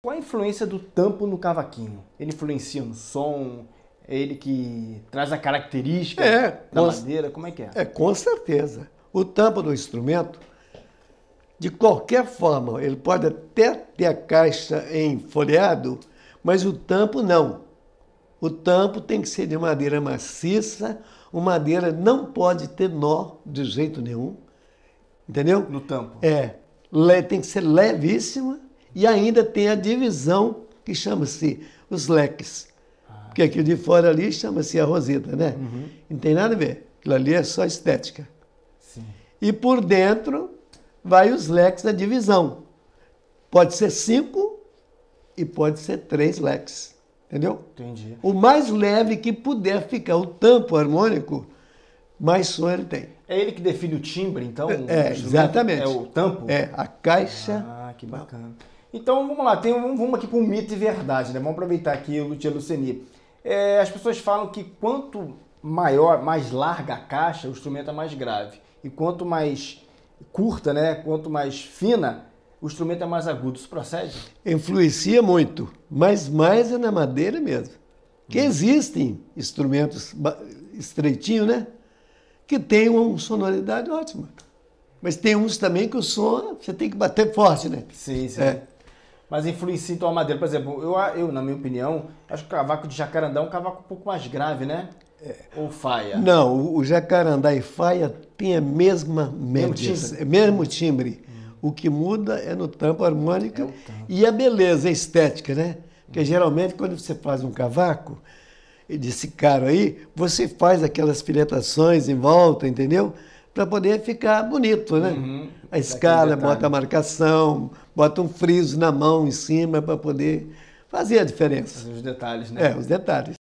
Qual a influência do tampo no cavaquinho? Ele influencia no som? É ele que traz a característica é, da madeira? Como é que é? É, com certeza. O tampo do instrumento, de qualquer forma, ele pode até ter a caixa em folheado, mas o tampo não. O tampo tem que ser de madeira maciça, o madeira não pode ter nó de jeito nenhum, entendeu? No tampo. É, tem que ser levíssima e ainda tem a divisão que chama-se os leques. Porque aquilo de fora ali chama-se a roseta, né? Uhum. Não tem nada a ver. Aquilo ali é só estética. Sim. E por dentro vai os leques da divisão. Pode ser cinco e pode ser três leques. Entendeu? Entendi. O mais leve que puder ficar, o tampo harmônico, mais som ele tem. É ele que define o timbre, então? É, exatamente. É o tampo? É, a caixa. Ah, que bacana. Então vamos lá, tem um, vamos aqui para um mito e verdade, né? Vamos aproveitar aqui o Luciano Luceni. É, as pessoas falam que quanto maior, mais larga a caixa, o instrumento é mais grave. E quanto mais curta, né? Quanto mais fina, o instrumento é mais agudo. Isso procede? Influencia muito, mas mais é na madeira mesmo. Que hum. existem instrumentos estreitinhos, né? Que tem uma sonoridade ótima. Mas tem uns também que o som você tem que bater forte, né? Sim, sim. É mas influencia então a madeira. Por exemplo, eu, eu, na minha opinião, acho que o cavaco de jacarandá é um cavaco um pouco mais grave, né? É. Ou faia? Não, o jacarandá e faia têm a mesma média, mesmo timbre. É mesmo timbre. O que muda é no tampo harmônico é tampo. e a beleza a estética, né? Porque geralmente quando você faz um cavaco desse caro aí, você faz aquelas filetações em volta, entendeu? para poder ficar bonito, né? Uhum. A escala, bota a marcação, bota um friso na mão em cima para poder fazer a diferença. Os detalhes, né? É, os detalhes.